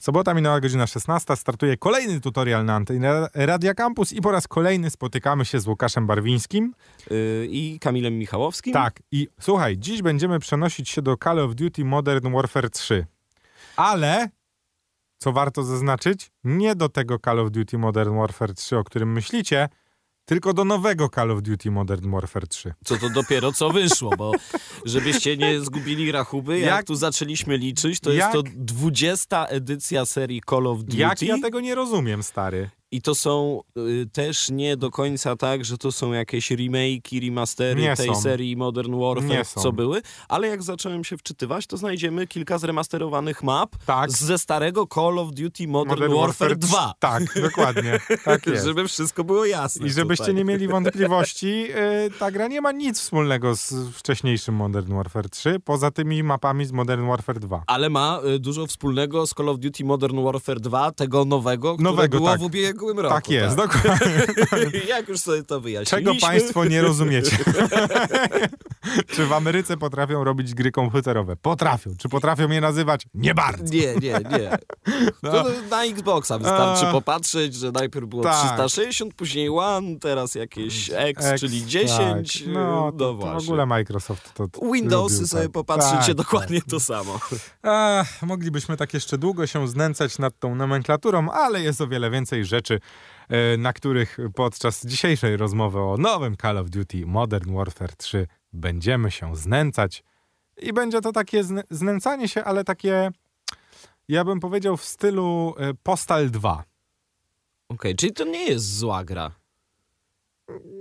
Sobota minęła godzina 16, startuje kolejny tutorial na antenie Radia Campus i po raz kolejny spotykamy się z Łukaszem Barwińskim. Yy, I Kamilem Michałowskim. Tak, i słuchaj, dziś będziemy przenosić się do Call of Duty Modern Warfare 3. Ale co warto zaznaczyć, nie do tego Call of Duty Modern Warfare 3, o którym myślicie, tylko do nowego Call of Duty Modern Warfare 3. Co to dopiero co wyszło, bo żebyście nie zgubili rachuby, jak, jak tu zaczęliśmy liczyć, to jak? jest to 20 edycja serii Call of Duty. Jak ja tego nie rozumiem, stary? I to są y, też nie do końca tak, że to są jakieś remake, remastery nie tej są. serii Modern Warfare, co były, ale jak zacząłem się wczytywać, to znajdziemy kilka zremasterowanych map tak. ze starego Call of Duty Modern, Modern Warfare, Warfare 2. Tak, dokładnie. Tak jest. Żeby wszystko było jasne. I żebyście tutaj. nie mieli wątpliwości, y, ta gra nie ma nic wspólnego z wcześniejszym Modern Warfare 3, poza tymi mapami z Modern Warfare 2. Ale ma y, dużo wspólnego z Call of Duty Modern Warfare 2, tego nowego, nowego które było tak. w ubiegłym ubiegłym roku. Tak jest, tak. dokładnie. Jak już sobie to wyjaśniliśmy. Czego państwo nie rozumiecie? Czy w Ameryce potrafią robić gry komputerowe? Potrafią. Czy potrafią je nazywać? Nie bardzo. Nie, nie, nie. No. To na Xboxa wystarczy A... popatrzeć, że najpierw było tak. 360, później One, teraz jakieś X, X czyli 10. Tak. No, to, no to w ogóle Microsoft to, Windowsy lubił, sobie tak. popatrzycie, tak, dokładnie to samo. moglibyśmy tak jeszcze długo się znęcać nad tą nomenklaturą, ale jest o wiele więcej rzeczy, rzeczy, e, na których podczas dzisiejszej rozmowy o nowym Call of Duty Modern Warfare 3 będziemy się znęcać. I będzie to takie znęcanie się, ale takie, ja bym powiedział, w stylu e, Postal 2. Okej, okay, czyli to nie jest zła gra.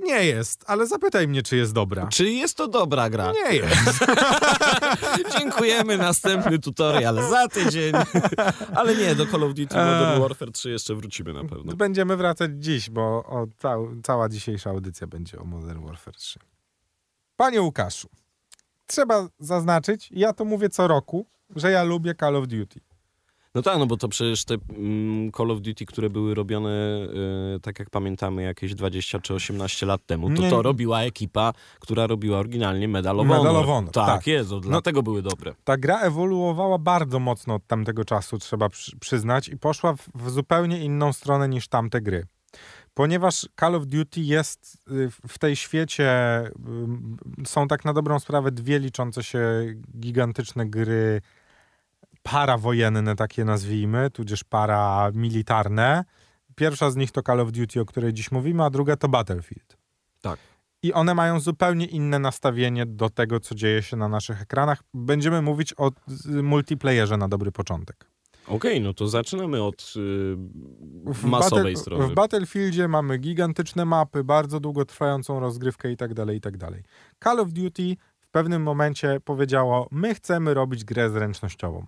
Nie jest, ale zapytaj mnie, czy jest dobra. Czy jest to dobra gra? Nie jest. Dziękujemy, następny tutorial za tydzień. ale nie, do Call of Duty Modern eee. Warfare 3 jeszcze wrócimy na pewno. Będziemy wracać dziś, bo o, ta, cała dzisiejsza audycja będzie o Modern Warfare 3. Panie Łukaszu, trzeba zaznaczyć, ja to mówię co roku, że ja lubię Call of Duty. No tak, no bo to przecież te mm, Call of Duty, które były robione, e, tak jak pamiętamy, jakieś 20 czy 18 lat temu, to to robiła ekipa, która robiła oryginalnie Medal of Medal Of Honor tak, tak, Jezu, no dlatego no, były dobre. Ta gra ewoluowała bardzo mocno od tamtego czasu, trzeba przyznać, i poszła w zupełnie inną stronę niż tamte gry ponieważ Call of Duty jest y, w tej świecie, y, są tak na dobrą sprawę dwie liczące się gigantyczne gry parawojenne, takie nazwijmy, tudzież paramilitarne. Pierwsza z nich to Call of Duty, o której dziś mówimy, a druga to Battlefield. Tak. I one mają zupełnie inne nastawienie do tego, co dzieje się na naszych ekranach. Będziemy mówić o multiplayerze na dobry początek. Okej, okay, no to zaczynamy od yy, masowej battle, strony. W Battlefieldzie mamy gigantyczne mapy, bardzo długotrwającą rozgrywkę i tak dalej, i tak dalej. Call of Duty w pewnym momencie powiedziało: My chcemy robić grę zręcznościową.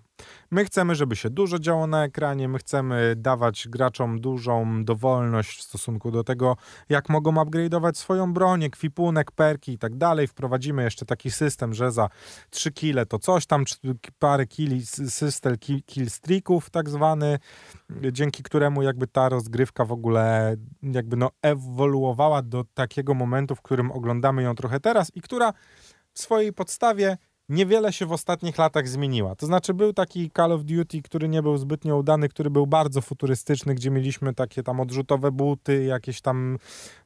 My chcemy, żeby się dużo działo na ekranie, my chcemy dawać graczom dużą dowolność w stosunku do tego, jak mogą upgrade'ować swoją broń, kwipunek, perki i tak dalej. Wprowadzimy jeszcze taki system, że za 3 kile to coś tam, parę kili, system killstreaków tak zwany, dzięki któremu jakby ta rozgrywka w ogóle jakby no ewoluowała do takiego momentu, w którym oglądamy ją trochę teraz i która w swojej podstawie niewiele się w ostatnich latach zmieniła. To znaczy, był taki Call of Duty, który nie był zbytnio udany, który był bardzo futurystyczny, gdzie mieliśmy takie tam odrzutowe buty, jakieś tam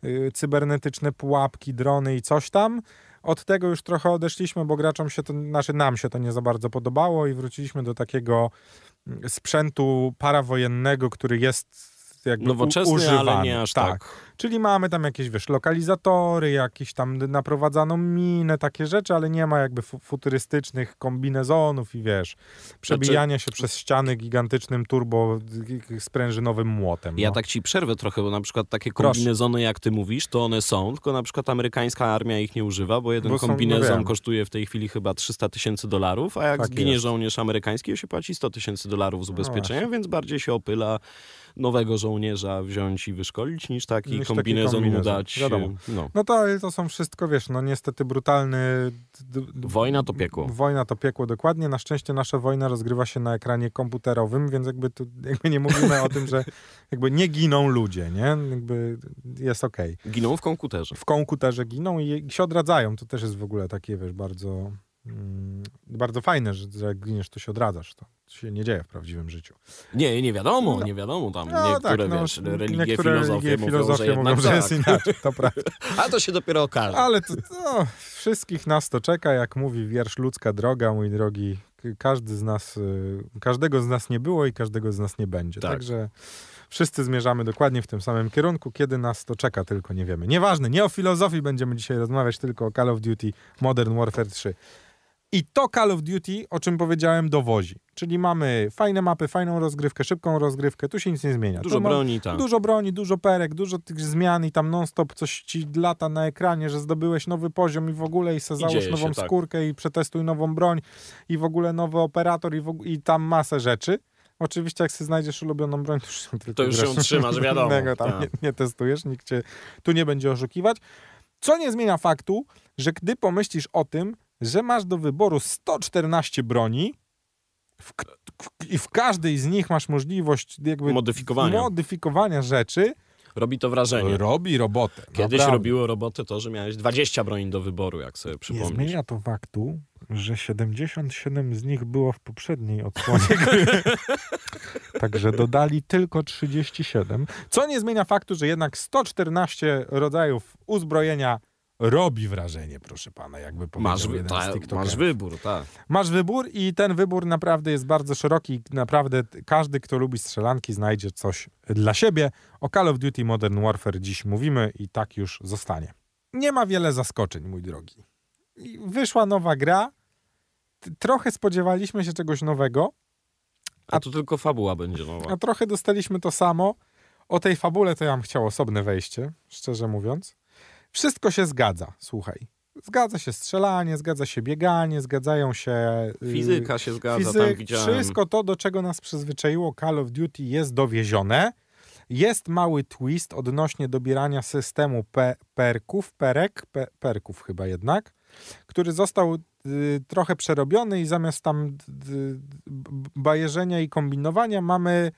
y, cybernetyczne pułapki, drony i coś tam. Od tego już trochę odeszliśmy, bo graczom się to, znaczy nam się to nie za bardzo podobało i wróciliśmy do takiego mm, sprzętu parawojennego, który jest jakby nowoczesny, używany. ale nie aż tak. tak. Czyli mamy tam jakieś, wiesz, lokalizatory, jakieś tam naprowadzaną minę, takie rzeczy, ale nie ma jakby futurystycznych kombinezonów i wiesz, przebijania znaczy... się przez ściany gigantycznym turbo sprężynowym młotem. No. Ja tak ci przerwę trochę, bo na przykład takie kombinezony, Proszę. jak ty mówisz, to one są, tylko na przykład amerykańska armia ich nie używa, bo jeden bo no są, no kombinezon no kosztuje w tej chwili chyba 300 tysięcy dolarów, a jak tak zginie jest. żołnierz amerykański, się płaci 100 tysięcy dolarów z no ubezpieczenia, no więc bardziej się opyla nowego żołnierza wziąć i wyszkolić niż takich jakiś kombinezon, taki kombinezon y, Wiadomo. No. no to, to są wszystko, wiesz, no niestety brutalny... Wojna to piekło. Wojna to piekło, dokładnie. Na szczęście nasza wojna rozgrywa się na ekranie komputerowym, więc jakby tu jakby nie mówimy o tym, że jakby nie giną ludzie, nie? Jakby jest okej. Okay. Giną w komputerze. W komputerze giną i się odradzają. To też jest w ogóle takie, wiesz, bardzo Mm, bardzo fajne, że, że jak giniesz, to się odradzasz. To się nie dzieje w prawdziwym życiu. Nie, nie wiadomo, no. nie wiadomo tam. No, niektóre, tak, no, wiesz, religie, niektóre filozofie, religie, mówią, że mówią, że, tak. inaczej, to prawda. A to się dopiero okaże. Ale to, wszystkich nas to czeka, jak mówi wiersz Ludzka Droga, mój drogi, każdy z nas, y, każdego z nas nie było i każdego z nas nie będzie. Tak. Także wszyscy zmierzamy dokładnie w tym samym kierunku, kiedy nas to czeka, tylko nie wiemy. Nieważne, nie o filozofii będziemy dzisiaj rozmawiać, tylko o Call of Duty Modern Warfare 3. I to Call of Duty, o czym powiedziałem, dowozi. Czyli mamy fajne mapy, fajną rozgrywkę, szybką rozgrywkę, tu się nic nie zmienia. Dużo ma, broni, tak. Dużo broni, dużo perek, dużo tych zmian i tam non-stop coś ci lata na ekranie, że zdobyłeś nowy poziom i w ogóle i se załóż nową tak. skórkę i przetestuj nową broń i w ogóle nowy operator i, w, i tam masę rzeczy. Oczywiście jak się znajdziesz ulubioną broń, to już, się tylko to już trzymasz, wiadomo. tam tak. nie, nie testujesz, nikt cię tu nie będzie oszukiwać. Co nie zmienia faktu, że gdy pomyślisz o tym, że masz do wyboru 114 broni w, w, i w każdej z nich masz możliwość jakby modyfikowania, modyfikowania rzeczy. Robi to wrażenie. Robi robotę. Kiedyś naprawdę. robiło robotę to, że miałeś 20 broni do wyboru, jak sobie przypomnisz. Nie zmienia to faktu, że 77 z nich było w poprzedniej odsłonie Także dodali tylko 37. Co nie zmienia faktu, że jednak 114 rodzajów uzbrojenia robi wrażenie, proszę pana, jakby powiedział masz, jeden ta, Masz wybór, tak. Masz wybór i ten wybór naprawdę jest bardzo szeroki. Naprawdę każdy, kto lubi strzelanki, znajdzie coś dla siebie. O Call of Duty Modern Warfare dziś mówimy i tak już zostanie. Nie ma wiele zaskoczeń, mój drogi. Wyszła nowa gra. Trochę spodziewaliśmy się czegoś nowego. A, a to tylko fabuła będzie nowa. A trochę dostaliśmy to samo. O tej fabule to ja bym chciał osobne wejście, szczerze mówiąc. Wszystko się zgadza, słuchaj. Zgadza się strzelanie, zgadza się bieganie, zgadzają się. Y, Fizyka się zgadza, fizyk, tam Wszystko to, do czego nas przyzwyczaiło Call of Duty, jest dowiezione. Jest mały twist odnośnie dobierania systemu pe perków, perek, pe perków chyba jednak, który został y, trochę przerobiony i zamiast tam y, bajerzenia i kombinowania mamy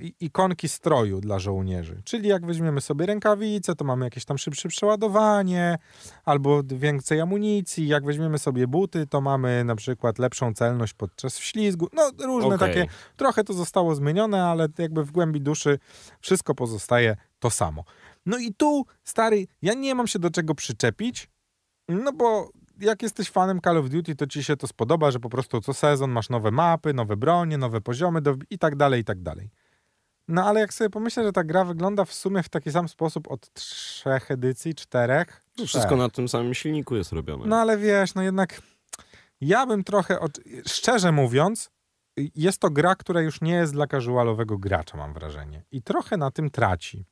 Y, ikonki stroju dla żołnierzy. Czyli jak weźmiemy sobie rękawice, to mamy jakieś tam szybsze przeładowanie albo więcej amunicji. Jak weźmiemy sobie buty, to mamy na przykład lepszą celność podczas wślizgu. No różne okay. takie. Trochę to zostało zmienione, ale jakby w głębi duszy wszystko pozostaje to samo. No i tu, stary, ja nie mam się do czego przyczepić, no bo jak jesteś fanem Call of Duty, to ci się to spodoba, że po prostu co sezon masz nowe mapy, nowe bronie, nowe poziomy do... i tak dalej, i tak dalej. No ale jak sobie pomyślę, że ta gra wygląda w sumie w taki sam sposób od trzech edycji, czterech. To no, wszystko na tym samym silniku jest robione. No ale wiesz, no jednak ja bym trochę, od... szczerze mówiąc, jest to gra, która już nie jest dla casualowego gracza, mam wrażenie. I trochę na tym traci.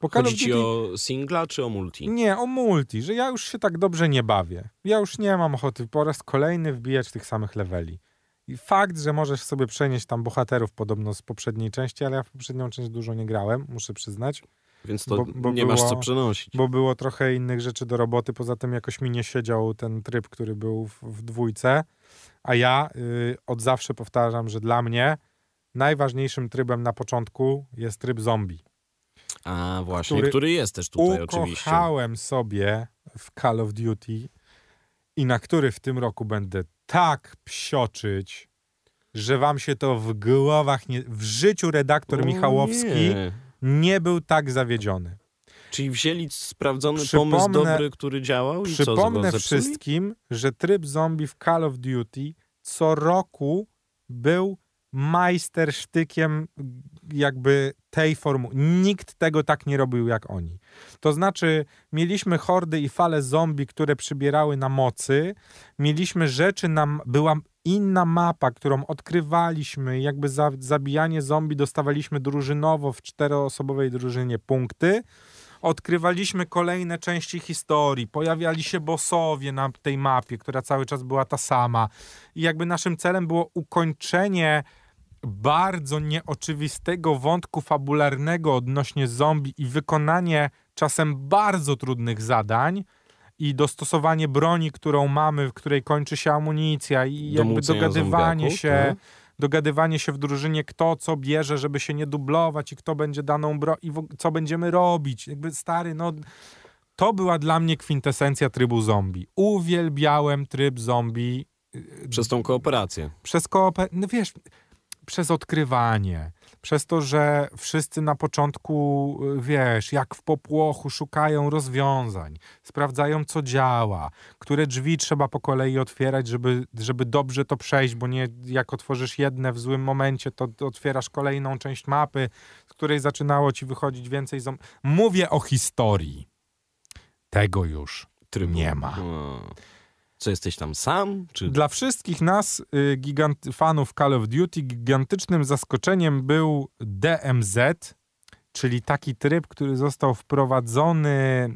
Bo Call Chodzi Duty... ci o singla czy o multi? Nie, o multi, że ja już się tak dobrze nie bawię. Ja już nie mam ochoty po raz kolejny wbijać tych samych leveli. I fakt, że możesz sobie przenieść tam bohaterów podobno z poprzedniej części, ale ja w poprzednią część dużo nie grałem, muszę przyznać. Więc to bo, bo nie było, masz co przenosić. Bo było trochę innych rzeczy do roboty, poza tym jakoś mi nie siedział ten tryb, który był w, w dwójce. A ja y, od zawsze powtarzam, że dla mnie najważniejszym trybem na początku jest tryb zombie. A właśnie, który, który jest też tutaj oczywiście. Ukochałem sobie w Call of Duty i na który w tym roku będę tak psioczyć, że wam się to w głowach nie... W życiu redaktor o, Michałowski nie. nie był tak zawiedziony. Czyli wzięli sprawdzony przypomnę, pomysł dobry, który działał i Przypomnę co, wszystkim, że tryb zombie w Call of Duty co roku był majstersztykiem jakby tej formuły. Nikt tego tak nie robił jak oni. To znaczy, mieliśmy hordy i fale zombie, które przybierały na mocy, mieliśmy rzeczy, nam była inna mapa, którą odkrywaliśmy, jakby za, zabijanie zombie dostawaliśmy drużynowo w czteroosobowej drużynie punkty. Odkrywaliśmy kolejne części historii, pojawiali się bosowie na tej mapie, która cały czas była ta sama. I jakby naszym celem było ukończenie bardzo nieoczywistego wątku fabularnego odnośnie zombie i wykonanie czasem bardzo trudnych zadań i dostosowanie broni, którą mamy, w której kończy się amunicja i jakby dogadywanie się tak. dogadywanie się w drużynie, kto co bierze, żeby się nie dublować i kto będzie daną bro i co będziemy robić. Jakby stary, no to była dla mnie kwintesencja trybu zombie. Uwielbiałem tryb zombie. Y, przez tą kooperację. Przez kooperację. No wiesz, przez odkrywanie, przez to, że wszyscy na początku, y, wiesz, jak w popłochu szukają rozwiązań, sprawdzają, co działa, które drzwi trzeba po kolei otwierać, żeby, żeby dobrze to przejść, bo nie jak otworzysz jedne w złym momencie, to otwierasz kolejną część mapy, z której zaczynało ci wychodzić więcej. Zom- Mówię o historii. Tego już trybu. No, nie ma. Wow. No. Co jesteś tam sam? Czy... Dla wszystkich nas, y, gigant, fanów Call of Duty, gigantycznym zaskoczeniem był DMZ, czyli taki tryb, który został wprowadzony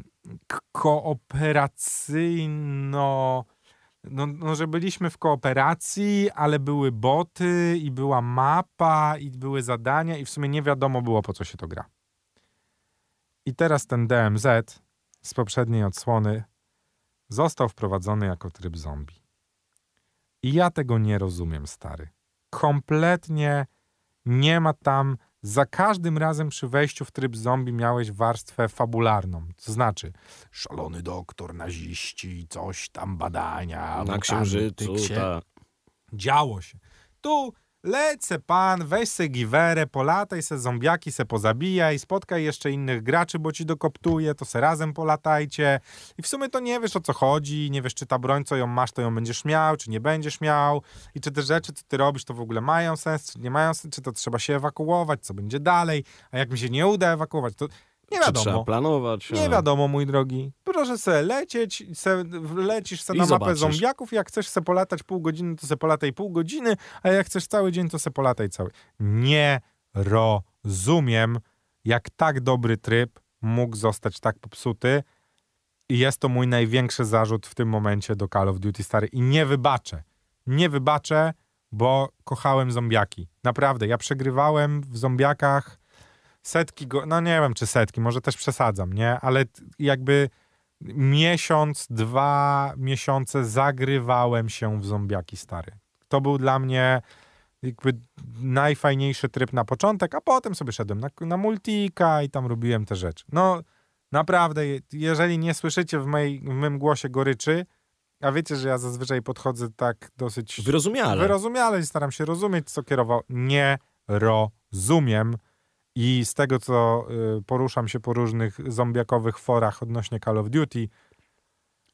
kooperacyjno. No, no, że byliśmy w kooperacji, ale były boty i była mapa i były zadania i w sumie nie wiadomo było po co się to gra. I teraz ten DMZ z poprzedniej odsłony został wprowadzony jako tryb zombie. I ja tego nie rozumiem, stary. Kompletnie nie ma tam. Za każdym razem przy wejściu w tryb zombie miałeś warstwę fabularną. To znaczy, szalony doktor, naziści, coś tam, badania. Na księżycu, Ta. Działo się. Tu Lecę pan, weź se giwerę, polataj se zombiaki, se pozabijaj, spotkaj jeszcze innych graczy, bo ci dokoptuje, to se razem polatajcie. I w sumie to nie wiesz o co chodzi, nie wiesz czy ta broń, co ją masz, to ją będziesz miał, czy nie będziesz miał. I czy te rzeczy, co ty robisz, to w ogóle mają sens, czy nie mają sensu, czy to trzeba się ewakuować, co będzie dalej. A jak mi się nie uda ewakuować, to nie wiadomo. Trzeba planować. Nie wiadomo, mój drogi. Proszę se lecieć, se, lecisz se na zobaczysz. mapę zombiaków, jak chcesz se polatać pół godziny, to se polataj pół godziny, a jak chcesz cały dzień, to se polataj cały. Nie rozumiem, jak tak dobry tryb mógł zostać tak popsuty i jest to mój największy zarzut w tym momencie do Call of Duty stary i nie wybaczę. Nie wybaczę, bo kochałem zombiaki. Naprawdę, ja przegrywałem w zombiakach setki, go, no nie wiem czy setki, może też przesadzam, nie? Ale jakby miesiąc, dwa miesiące zagrywałem się w zombiaki stary. To był dla mnie jakby najfajniejszy tryb na początek, a potem sobie szedłem na, na multika i tam robiłem te rzeczy. No naprawdę, jeżeli nie słyszycie w, mej, w moim głosie goryczy, a wiecie, że ja zazwyczaj podchodzę tak dosyć... Wyrozumiale. Wyrozumiale i staram się rozumieć, co kierował. Nie rozumiem i z tego, co y, poruszam się po różnych zombiakowych forach odnośnie Call of Duty,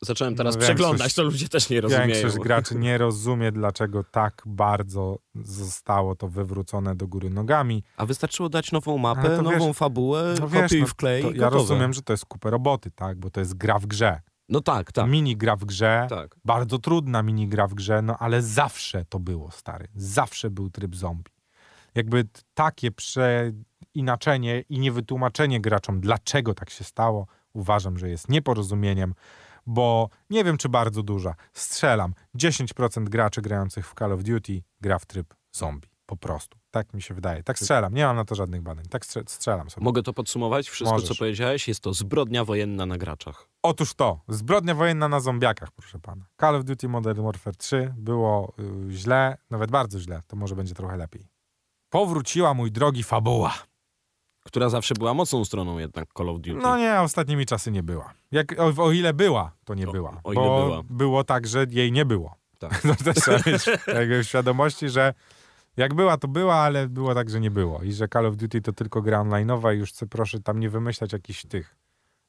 zacząłem teraz no, przeglądać, to ludzie też nie rozumieją. Większość graczy nie rozumie, dlaczego tak bardzo zostało to wywrócone do góry nogami. A wystarczyło dać nową mapę, nową wiesz, fabułę, no wiesz, no wklej i Ja rozumiem, że to jest kupę roboty, tak? Bo to jest gra w grze. No tak, tak. Mini gra w grze, tak. bardzo trudna mini gra w grze, no ale zawsze to było, stary. Zawsze był tryb zombie. Jakby takie prze, inaczenie i niewytłumaczenie graczom, dlaczego tak się stało, uważam, że jest nieporozumieniem, bo nie wiem, czy bardzo duża. Strzelam. 10% graczy grających w Call of Duty gra w tryb zombie. Po prostu. Tak mi się wydaje. Tak strzelam. Nie mam na to żadnych badań. Tak strzelam sobie. Mogę to podsumować? Wszystko, Możesz. co powiedziałeś, jest to zbrodnia wojenna na graczach. Otóż to. Zbrodnia wojenna na zombiakach, proszę pana. Call of Duty Modern Warfare 3 było yy, źle, nawet bardzo źle. To może będzie trochę lepiej. Powróciła, mój drogi, fabuła która zawsze była mocną stroną jednak Call of Duty. No nie, ostatnimi czasy nie była. Jak, o, o ile była, to nie o, była. O ile bo była. było tak, że jej nie było. Tak. No też jakby świadomości, że jak była, to była, ale było tak, że nie było. I że Call of Duty to tylko gra online'owa i już chcę, proszę tam nie wymyślać jakichś tych,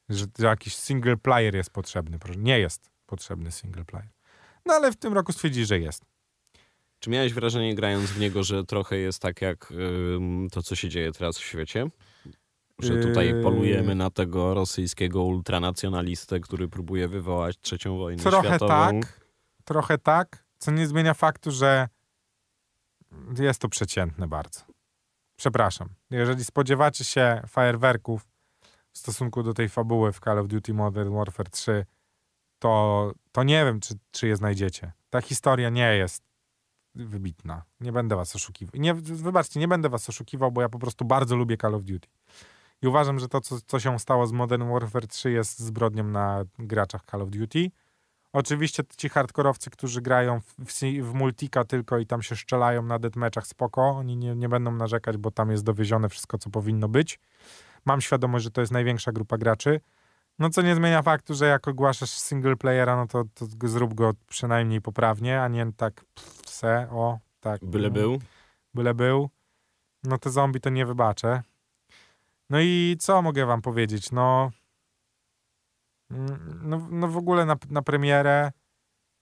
że, że jakiś single player jest potrzebny. Proszę. Nie jest potrzebny single player. No ale w tym roku stwierdzi, że jest. Czy miałeś wrażenie grając w niego, że trochę jest tak jak yy, to, co się dzieje teraz w świecie? Że tutaj polujemy yy. na tego rosyjskiego ultranacjonalistę, który próbuje wywołać trzecią wojnę trochę światową. Trochę tak, trochę tak, co nie zmienia faktu, że jest to przeciętne bardzo. Przepraszam. Jeżeli spodziewacie się fajerwerków w stosunku do tej fabuły w Call of Duty Modern Warfare 3, to, to nie wiem, czy, czy je znajdziecie. Ta historia nie jest wybitna. Nie będę was oszukiwał. Nie, wybaczcie, nie będę was oszukiwał, bo ja po prostu bardzo lubię Call of Duty. I uważam, że to, co, co się stało z Modern Warfare 3 jest zbrodnią na graczach Call of Duty. Oczywiście ci hardkorowcy, którzy grają w, w, multika tylko i tam się szczelają na deathmatchach spoko, oni nie, nie będą narzekać, bo tam jest dowiezione wszystko, co powinno być. Mam świadomość, że to jest największa grupa graczy. No co nie zmienia faktu, że jak ogłaszasz single playera, no to, to zrób go przynajmniej poprawnie, a nie tak pff, se, o, tak. Byle no, był. Byle był. No te zombie to nie wybaczę. No i co mogę wam powiedzieć? No, mm, no, no w ogóle na, na premierę,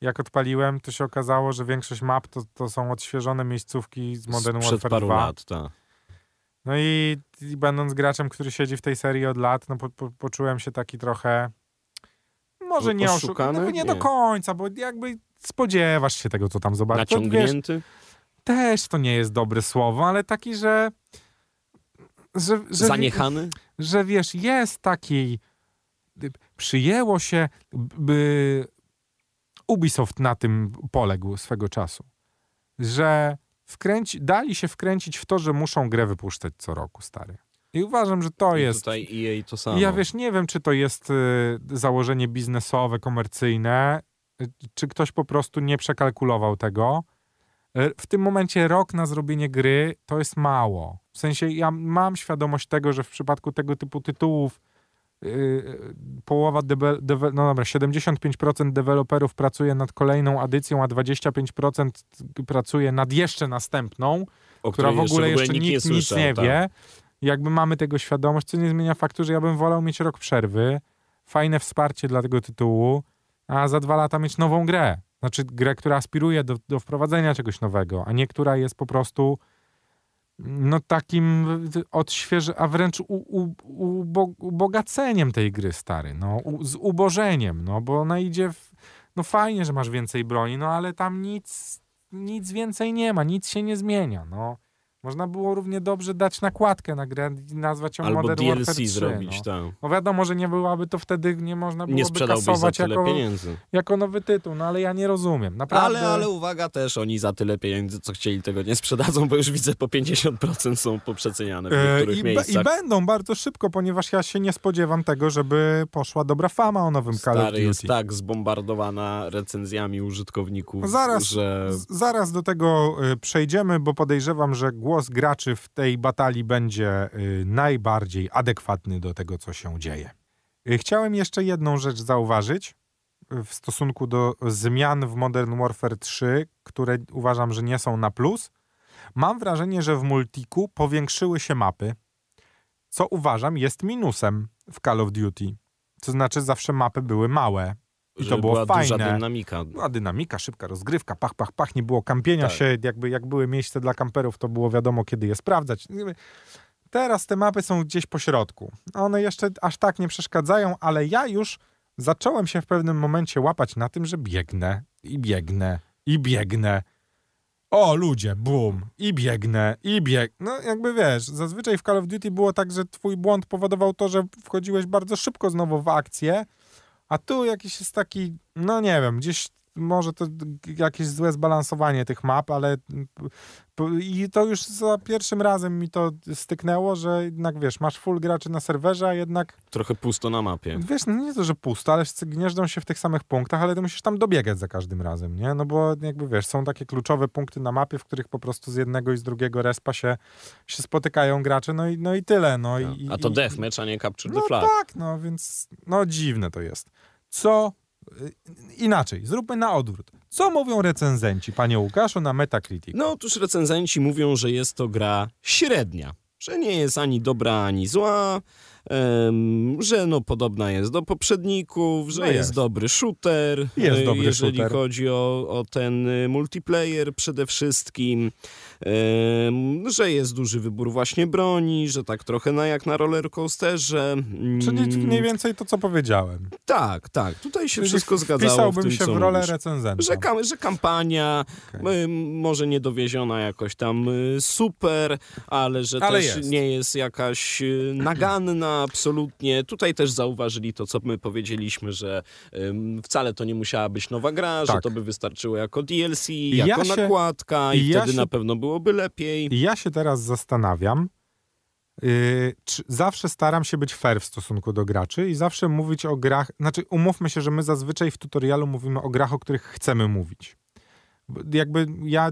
jak odpaliłem, to się okazało, że większość map to, to są odświeżone miejscówki z Modern Sprzed Warfare paru 2. lat, tak. No i, i, będąc graczem, który siedzi w tej serii od lat, no po, po, poczułem się taki trochę może nie oszukany, no nie, do końca, bo jakby spodziewasz się tego, co tam zobaczysz. No Naciągnięty? To, wiesz, też to nie jest dobre słowo, ale taki, że że, że, zaniechany? Że wiesz, jest takiej. Y, przyjęło się, by Ubisoft na tym poległ swego czasu. Że wkręci, dali się wkręcić w to, że muszą grę wypuszczać co roku, stary. I uważam, że to I jest. Tutaj EA to samo. Ja wiesz, nie wiem, czy to jest y, założenie biznesowe, komercyjne, y, czy ktoś po prostu nie przekalkulował tego E, w tym momencie rok na zrobienie gry to jest mało. W sensie ja mam świadomość tego, że w przypadku tego typu tytułów yy, połowa, debe, debe, no dobra, 75% deweloperów pracuje nad kolejną edycją, a 25% pracuje nad jeszcze następną, która w ogóle jeszcze, w ogóle nikt, nikt nie, nic nie tak. wie. Jakby mamy tego świadomość, co nie zmienia faktu, że ja bym wolał mieć rok przerwy, fajne wsparcie dla tego tytułu, a za dwa lata mieć nową grę. Znaczy grę, która aspiruje do, do wprowadzenia czegoś nowego, a nie która jest po prostu no takim odświeżeniem, a wręcz u, u, ubogaceniem tej gry stary, no u, z ubożeniem, no bo ona idzie w, no fajnie, że masz więcej broni, no ale tam nic nic więcej nie ma, nic się nie zmienia, no można było równie dobrze dać nakładkę na grę i nazwać ją Albo Modern DLC Warfare 3. zrobić, no. tak. No wiadomo, że nie byłaby to wtedy, nie można byłoby nie sprzedałbyś kasować za tyle jako, pieniędzy. jako nowy tytuł, no ale ja nie rozumiem. Naprawdę... Ale, ale uwaga też, oni za tyle pieniędzy, co chcieli, tego nie sprzedadzą, bo już widzę po 50% są poprzeceniane w e, niektórych yy, i, miejscach. I będą bardzo szybko, ponieważ ja się nie spodziewam tego, żeby poszła dobra fama o nowym Call of Duty. jest tak zbombardowana recenzjami użytkowników, zaraz, że... Zaraz do tego y, przejdziemy, bo podejrzewam, że głos graczy w tej batalii będzie y, najbardziej adekwatny do tego, co się dzieje. Y, chciałem jeszcze jedną rzecz zauważyć y, w stosunku do zmian w Modern Warfare 3, które uważam, że nie są na plus. Mam wrażenie, że w Multiku powiększyły się mapy, co uważam jest minusem w Call of Duty. To znaczy, zawsze mapy były małe. I to było była fajne. duża dynamika. Była dynamika, szybka rozgrywka, pach, pach, pach, nie było kampienia tak. się, jakby jak były miejsce dla kamperów, to było wiadomo, kiedy je sprawdzać. Teraz te mapy są gdzieś po środku. One jeszcze aż tak nie przeszkadzają, ale ja już zacząłem się w pewnym momencie łapać na tym, że biegnę i biegnę i biegnę. O, ludzie, bum, i biegnę, i bieg. No, jakby wiesz, zazwyczaj w Call of Duty było tak, że twój błąd powodował to, że wchodziłeś bardzo szybko znowu w akcję a tu jakiś jest taki, no nie wiem, gdzieś może to jakieś złe zbalansowanie tych map, ale i to już za pierwszym razem mi to styknęło, że jednak wiesz, masz full graczy na serwerze, a jednak... Trochę pusto na mapie. Wiesz, no nie to, że pusto, ale gnieżdżą się w tych samych punktach, ale ty musisz tam dobiegać za każdym razem, nie? No bo jakby wiesz, są takie kluczowe punkty na mapie, w których po prostu z jednego i z drugiego respa się, się spotykają gracze, no i, no i tyle, no. no. I, a to deathmatch, a nie capture no the flag. No tak, no więc no dziwne to jest. Co Y, inaczej, zróbmy na odwrót. Co mówią recenzenci, panie Łukaszu, na Metacritic? No otóż recenzenci mówią, że jest to gra średnia, że nie jest ani dobra, ani zła, um, że no podobna jest do poprzedników, że no jest. jest. dobry shooter, jest y, dobry jeżeli shooter. chodzi o, o ten y, multiplayer przede wszystkim że jest duży wybór właśnie broni, że tak trochę na jak na rollercoasterze. Mm. Czyli mniej więcej to, co powiedziałem. Tak, tak. Tutaj się Czyli wszystko zgadzało. Wpisałbym w tym, się w rolę recenzenta. Że, że kampania okay. może niedowieziona jakoś tam y, super, ale że ale też jest. nie jest jakaś y, naganna absolutnie. Tutaj też zauważyli to, co my powiedzieliśmy, że wcale to nie musiała być nowa gra, tak. że to by wystarczyło jako DLC, jako ja nakładka się, i ja wtedy się... na pewno był byłoby lepiej. Ja się teraz zastanawiam, Yy, zawsze staram się być fair w stosunku do graczy i zawsze mówić o grach. Znaczy, umówmy się, że my zazwyczaj w tutorialu mówimy o grach, o których chcemy mówić. Jakby ja,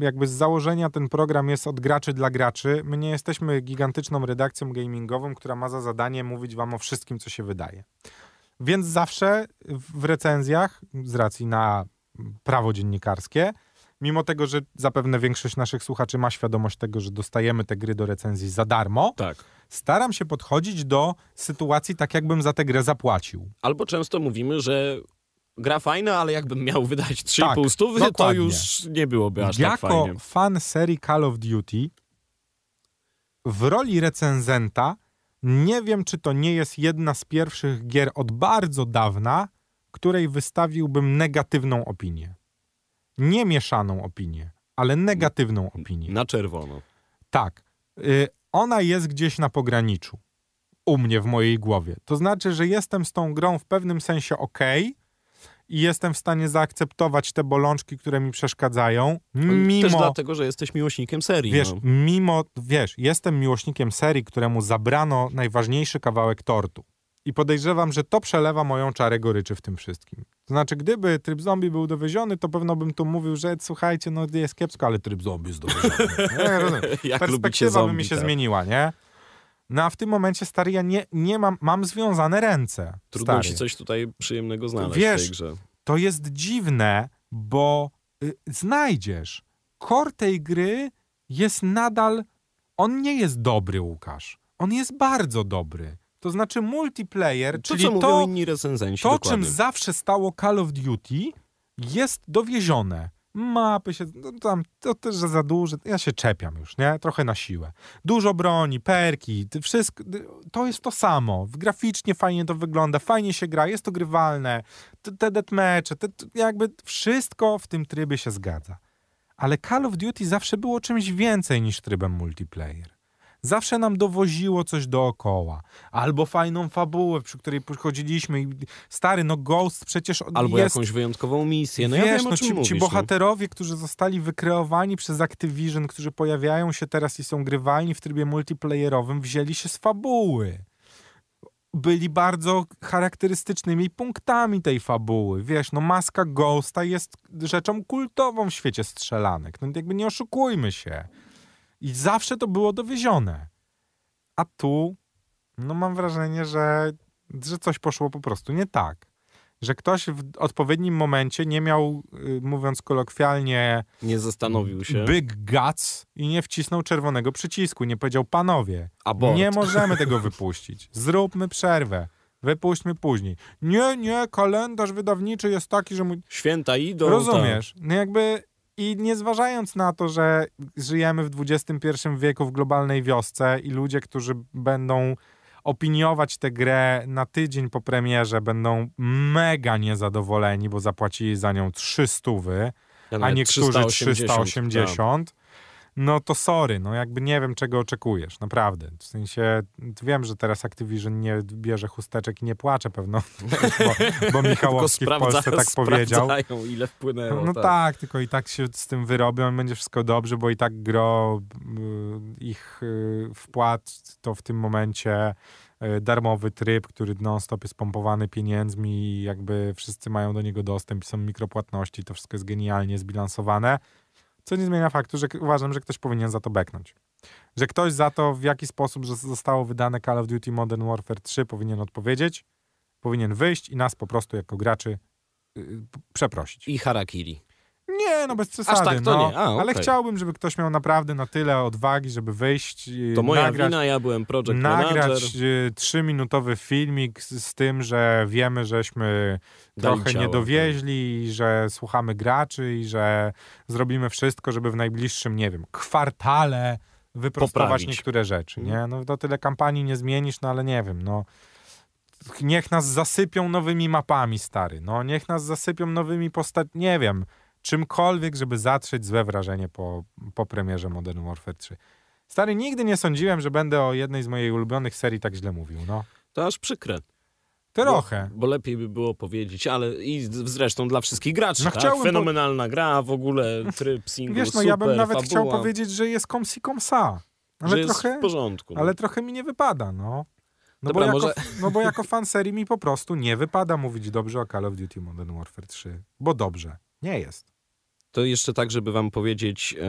jakby z założenia ten program jest od graczy dla graczy. My nie jesteśmy gigantyczną redakcją gamingową, która ma za zadanie mówić wam o wszystkim, co się wydaje. Więc zawsze w recenzjach, z racji na prawo dziennikarskie, mimo tego, że zapewne większość naszych słuchaczy ma świadomość tego, że dostajemy te gry do recenzji za darmo, tak. staram się podchodzić do sytuacji tak, jakbym za tę grę zapłacił. Albo często mówimy, że gra fajna, ale jakbym miał wydać 3,5 tak, stówy, dokładnie. to już nie byłoby aż tak jako tak fajnie. Jako fan serii Call of Duty w roli recenzenta nie wiem, czy to nie jest jedna z pierwszych gier od bardzo dawna, której wystawiłbym negatywną opinię nie mieszaną opinię, ale negatywną opinię. Na czerwono. Tak. Y, ona jest gdzieś na pograniczu. U mnie, w mojej głowie. To znaczy, że jestem z tą grą w pewnym sensie ok i jestem w stanie zaakceptować te bolączki, które mi przeszkadzają. No mimo, Też dlatego, że jesteś miłośnikiem serii. Wiesz, no. mimo, wiesz, jestem miłośnikiem serii, któremu zabrano najważniejszy kawałek tortu. I podejrzewam, że to przelewa moją czarę goryczy w tym wszystkim. To znaczy, gdyby tryb zombie był dowieziony, to pewno bym tu mówił, że słuchajcie, no jest kiepsko, ale tryb zombie jest dowieziony. Jak Perspektywa zombie, by mi się tak. zmieniła, nie? No a w tym momencie, stary, ja nie, nie mam, mam związane ręce. Trudno stary. ci coś tutaj przyjemnego znaleźć Wiesz, w tej grze. to jest dziwne, bo y, znajdziesz. Kor tej gry jest nadal, on nie jest dobry, Łukasz. On jest bardzo dobry. To znaczy multiplayer, czyli to, inni recenzenci. To, czym zawsze stało Call of Duty, jest dowiezione. Mapy się, no tam, to też za dużo, ja się czepiam już, nie? Trochę na siłę. Dużo broni, perki, wszystko, to jest to samo. Graficznie fajnie to wygląda, fajnie się gra, jest to grywalne, te, te deathmatche, te, jakby wszystko w tym trybie się zgadza. Ale Call of Duty zawsze było czymś więcej niż trybem multiplayer zawsze nam dowoziło coś dookoła. Albo fajną fabułę, przy której przychodziliśmy i stary, no Ghost przecież Albo jest... jakąś wyjątkową misję. No Wiesz, ja wiem, no, ci, mówisz, ci, no. bohaterowie, no. którzy zostali wykreowani przez Activision, którzy pojawiają się teraz i są grywalni w trybie multiplayerowym, wzięli się z fabuły byli bardzo charakterystycznymi punktami tej fabuły. Wiesz, no maska Ghosta jest rzeczą kultową w świecie strzelanek. No jakby nie oszukujmy się. I zawsze to było dowiezione. A tu, no mam wrażenie, że, że coś poszło po prostu nie tak. Że ktoś w odpowiednim momencie nie miał, y, mówiąc kolokwialnie, nie zastanowił się. Big guts i nie wcisnął czerwonego przycisku. Nie powiedział, panowie, Abort. nie możemy tego wypuścić. Zróbmy przerwę. Wypuśćmy później. Nie, nie, kalendarz wydawniczy jest taki, że. Mój... Święta idą. Rozumiesz? Tak. No jakby i nie zważając na to, że żyjemy w XXI wieku w globalnej wiosce i ludzie, którzy będą opiniować tę grę na tydzień po premierze, będą mega niezadowoleni, bo zapłacili za nią 300, wy, a niektórzy 380. 380 no to sorry, no jakby nie wiem, czego oczekujesz, naprawdę. W sensie, wiem, że teraz Activision nie bierze chusteczek i nie płacze pewno, bo, bo Michałowski w Polsce tak powiedział. ile wpłynęło. No tak. tak. tylko i tak się z tym wyrobią będzie wszystko dobrze, bo i tak gro y, ich y, wpłat to w tym momencie y, darmowy tryb, który non-stop jest pompowany pieniędzmi i jakby wszyscy mają do niego dostęp i są mikropłatności, to wszystko jest genialnie zbilansowane. Co nie zmienia faktu, że uważam, że ktoś powinien za to beknąć. Że ktoś za to, w jaki sposób zostało wydane Call of Duty Modern Warfare 3, powinien odpowiedzieć, powinien wyjść i nas po prostu jako graczy y, y, przeprosić. I harakiri. Nie, no bez przesady. Aż tak to no. nie. A, okay. Ale chciałbym, żeby ktoś miał naprawdę na tyle odwagi, żeby wyjść. E, to moja nagrać, wina, ja byłem project Nagrać e, trzyminutowy filmik z, z, tym, że wiemy, żeśmy Dali trochę ciało, nie dowieźli, tak. że słuchamy graczy i że zrobimy wszystko, żeby w najbliższym, nie wiem, kwartale wyprostować Poprawić. niektóre rzeczy. Nie? Mhm. No to tyle kampanii nie zmienisz, no ale nie wiem, no niech nas zasypią nowymi mapami, stary. No, niech nas zasypią nowymi postaciami. Nie wiem czymkolwiek, żeby zatrzeć złe wrażenie po, po premierze Modern Warfare 3. Stary, nigdy nie sądziłem, że będę o jednej z mojej ulubionych serii tak źle mówił, no. To aż przykre. Trochę. Bo, bo, lepiej by było powiedzieć, ale i zresztą dla wszystkich graczy, no tak? Fenomenalna gra, w ogóle tryb single, Wiesz, no super, ja bym nawet fabuła. chciał powiedzieć, że jest komsi komsa. Ale że trochę, jest w porządku. No. Ale trochę mi nie wypada, no. No, Dobra, bo jako, może... no bo jako fan serii mi po prostu nie wypada mówić dobrze o Call of Duty Modern Warfare 3, bo dobrze. Nie jest. To jeszcze tak, żeby wam powiedzieć yy,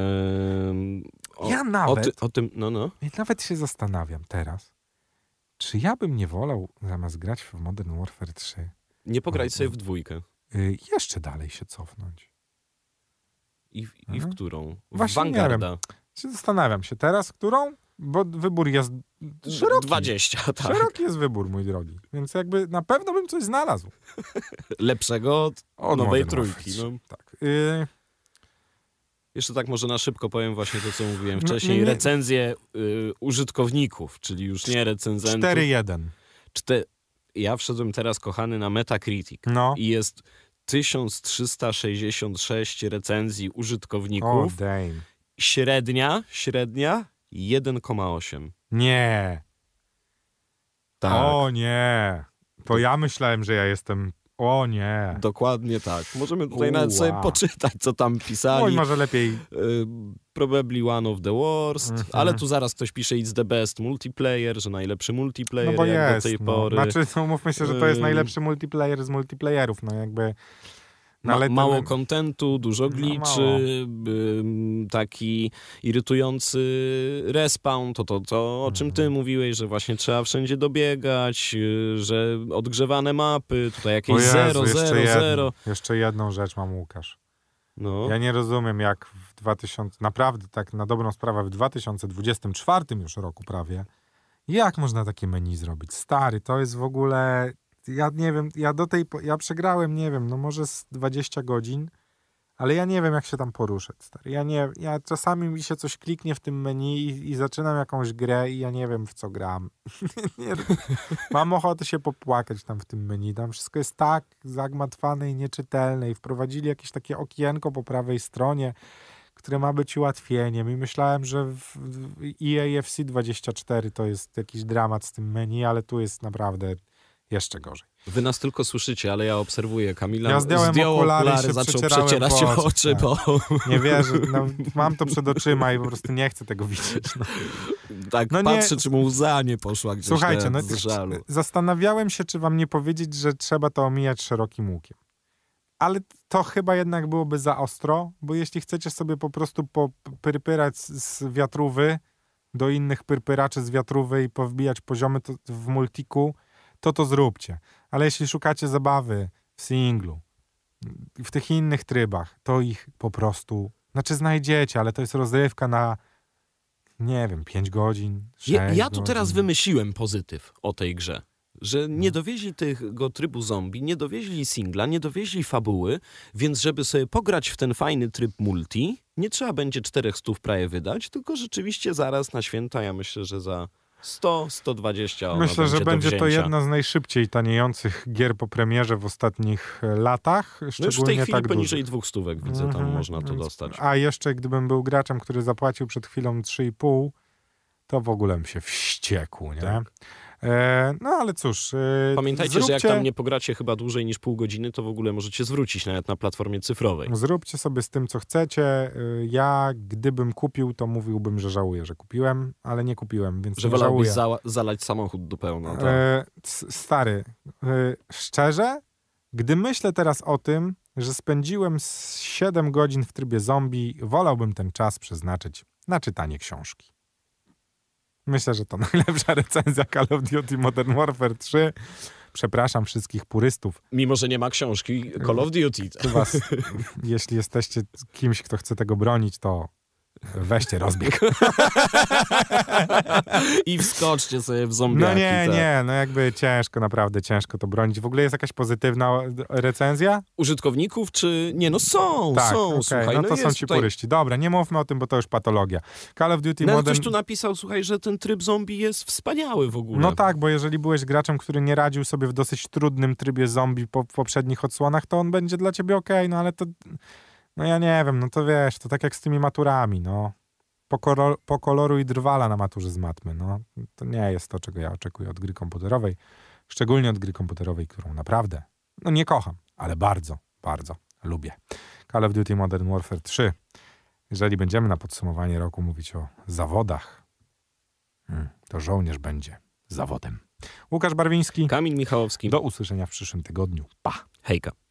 o, ja nawet, o, ty, o tym. No, no. nawet się zastanawiam teraz, czy ja bym nie wolał zamiast grać w Modern Warfare 3. Nie pograć no, sobie w dwójkę. Yy, jeszcze dalej się cofnąć. I, w, i w mhm. którą? W Właśnie Vanguarda. zastanawiam się teraz, którą? Bo wybór jest szeroki. 20, tak. Szeroki jest wybór, mój drogi. Więc jakby na pewno bym coś znalazł. Lepszego od, od nowej trójki. No. Tak. Yy, jeszcze tak może na szybko powiem właśnie to, co mówiłem no, wcześniej. Nie, nie. Recenzje y, użytkowników, czyli już nie recenzentów. 4-1. Ja wszedłem teraz, kochany, na Metacritic no. i jest 1366 recenzji użytkowników. Oh, damn. Średnia, średnia 1,8. Nie. Tak. O nie. To ja myślałem, że ja jestem o nie. Dokładnie tak. Możemy tutaj Uła. nawet sobie poczytać, co tam pisali. Oj, może lepiej. Y, probably one of the worst, mhm. ale tu zaraz ktoś pisze it's the best multiplayer, że najlepszy multiplayer no bo jest, do tej no. pory. Znaczy, no, mówmy się, że to jest y, najlepszy multiplayer z multiplayerów, no jakby mało ten... kontentu, dużo no, gliczy, no, y, taki irytujący respawn, to, to, to o czym ty mhm. mówiłeś, że właśnie trzeba wszędzie dobiegać, y, że odgrzewane mapy, tutaj jakieś Jezu, zero, jeszcze zero, jedno, zero. Jeszcze jedną rzecz mam, Łukasz. No. Ja nie rozumiem, jak w 2000, naprawdę tak na dobrą sprawę, w 2024 już roku prawie, jak można takie menu zrobić? Stary, to jest w ogóle ja nie wiem, ja do tej, ja przegrałem, nie wiem, no może z 20 godzin, ale ja nie wiem, jak się tam poruszać, stary. Ja nie, ja czasami mi się coś kliknie w tym menu i, i zaczynam jakąś grę i ja nie wiem, w co gram. nie, mam ochotę się popłakać tam w tym menu. Tam wszystko jest tak zagmatwane i nieczytelne i wprowadzili jakieś takie okienko po prawej stronie, które ma być ułatwieniem i myślałem, że w, w EAFC 24 to jest jakiś dramat z tym menu, ale tu jest naprawdę jeszcze gorzej. Wy nas tylko słyszycie, ale ja obserwuję Kamila. Ja zdjąłem zdjął okulary, okulary zaczął przecierać po oczy, oczy bo... Nie wierzę, no, mam to przed oczyma i po prostu nie chcę tego widzieć. No. Tak no patrzę, nie... czy mu łza nie poszła gdzieś Słuchajcie, no, z żalu. Zastanawiałem się, czy wam nie powiedzieć, że trzeba to omijać szerokim łukiem. Ale to chyba jednak byłoby za ostro, bo jeśli chcecie sobie po prostu popyrpyrać z wiatrówy do innych pyrpyraczy z wiatrówy i powbijać poziomy, to w multiku to to zróbcie. Ale jeśli szukacie zabawy w singlu, w tych innych trybach, to ich po prostu, znaczy znajdziecie, ale to jest rozrywka na nie wiem, 5 godzin. Ja, ja tu godzin. teraz wymyśliłem pozytyw o tej grze. Że no. nie dowieźli tego trybu zombie, nie dowieźli singla, nie dowieźli fabuły, więc żeby sobie pograć w ten fajny tryb multi, nie trzeba będzie czterech stów prawie wydać, tylko rzeczywiście zaraz na święta, ja myślę, że za 100-120 Myślę, że będzie to jedna z najszybciej taniejących gier po premierze w ostatnich e, latach. Szczególnie no już w tej chwili tak poniżej dwóch stówek widzę, tam mhm, można to dostać. A jeszcze gdybym był graczem, który zapłacił przed chwilą 3,5, to w ogóle bym się wściekł, nie? Tak. E, no ale cóż. E, Pamiętajcie, zróbcie... że jak tam nie pogracie chyba dłużej niż pół godziny, to w ogóle możecie zwrócić nawet na platformie cyfrowej. Zróbcie sobie z tym, co chcecie. E, ja gdybym kupił, to mówiłbym, że żałuję, że kupiłem, ale nie kupiłem, więc że nie żałuję. Że za, zalać samochód do pełna. Tak? stary, szczerze, gdy myślę teraz o tym, że spędziłem 7 godzin w trybie zombie, wolałbym ten czas przeznaczyć na czytanie książki. Myślę, że to najlepsza recenzja Call of Duty Modern Warfare 3. Przepraszam wszystkich purystów. Mimo, że nie ma książki Call of Duty. Was, jeśli jesteście kimś, kto chce tego bronić, to Weźcie rozbieg. I wskoczcie sobie w zombie. No nie, tak. nie, no jakby ciężko, naprawdę ciężko to bronić. W ogóle jest jakaś pozytywna recenzja? Użytkowników czy... Nie, no są, tak, są, okay. słuchaj. No, no to są ci tutaj... puryści. Dobra, nie mówmy o tym, bo to już patologia. Call of Duty no, Modern... Ktoś tu napisał, słuchaj, że ten tryb zombie jest wspaniały w ogóle. No tak, bo jeżeli byłeś graczem, który nie radził sobie w dosyć trudnym trybie zombie po poprzednich odsłonach, to on będzie dla ciebie ok, no ale to... No ja nie wiem, no to wiesz, to tak jak z tymi maturami, no. Po, po koloru i drwala na maturze z matmy, no. To nie jest to, czego ja oczekuję od gry komputerowej. Szczególnie od gry komputerowej, którą naprawdę, no nie kocham, ale bardzo, bardzo lubię. Call of Duty Modern Warfare 3. Jeżeli będziemy na podsumowanie roku mówić o zawodach, hmm, to żołnierz będzie zawodem. Łukasz Barwiński. Kamil Michałowski. Do usłyszenia w przyszłym tygodniu. Pa. Hejka.